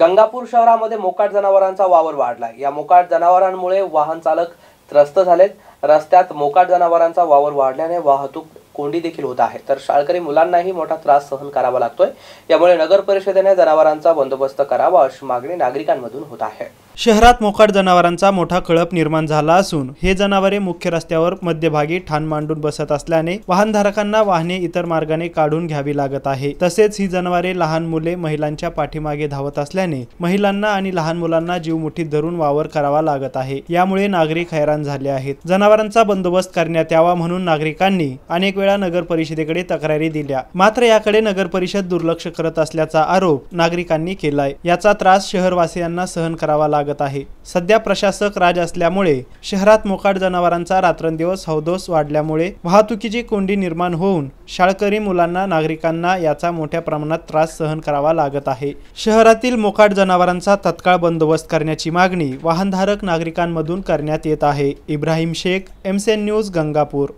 गंगापूर शहरामध्ये मोकाट जनावरांचा वावर वाढलाय या मोकाट जनावरांमुळे वाहन चालक त्रस्त झालेत रस्त्यात मोकाट जनावरांचा वावर वाढल्याने वाहतूक कोंडी देखील होत आहे तर शाळकरी मुलांनाही मोठा त्रास सहन करावा लागतोय यामुळे नगर परिषदेने जनावरांचा बंदोबस्त करावा अशी मागणी नागरिकांमधून होत आहे शहरात मोकाट जनावरांचा मोठा कळप निर्माण झाला असून हे जनावरे मुख्य रस्त्यावर मध्यभागी ठाण मांडून बसत असल्याने वाहनधारकांना वाहने इतर मार्गाने काढून घ्यावी लागत आहे तसेच ही जनावरे लहान मुले महिलांच्या पाठीमागे धावत असल्याने महिलांना आणि लहान मुलांना जीव मुठीत धरून वावर करावा लागत आहे यामुळे नागरिक हैराण झाले आहेत जनावरांचा बंदोबस्त करण्यात यावा म्हणून नागरिकांनी अनेक वेळा नगर परिषदेकडे तक्रारी दिल्या मात्र याकडे नगर परिषद दुर्लक्ष करत असल्याचा आरोप नागरिकांनी केलाय याचा त्रास शहरवासियांना सहन करावा लागला लागत आहे सध्या प्रशासक राज असल्यामुळे शहरात मोकाट जनावरांचा रात्रंदिवस हौदोस वाढल्यामुळे वाहतुकीची कोंडी निर्माण होऊन शाळकरी मुलांना नागरिकांना याचा मोठ्या प्रमाणात त्रास सहन करावा लागत आहे शहरातील मोकाट जनावरांचा तत्काळ बंदोबस्त करण्याची मागणी वाहनधारक नागरिकांमधून करण्यात येत आहे इब्राहिम शेख एमसेन न्यूज गंगापूर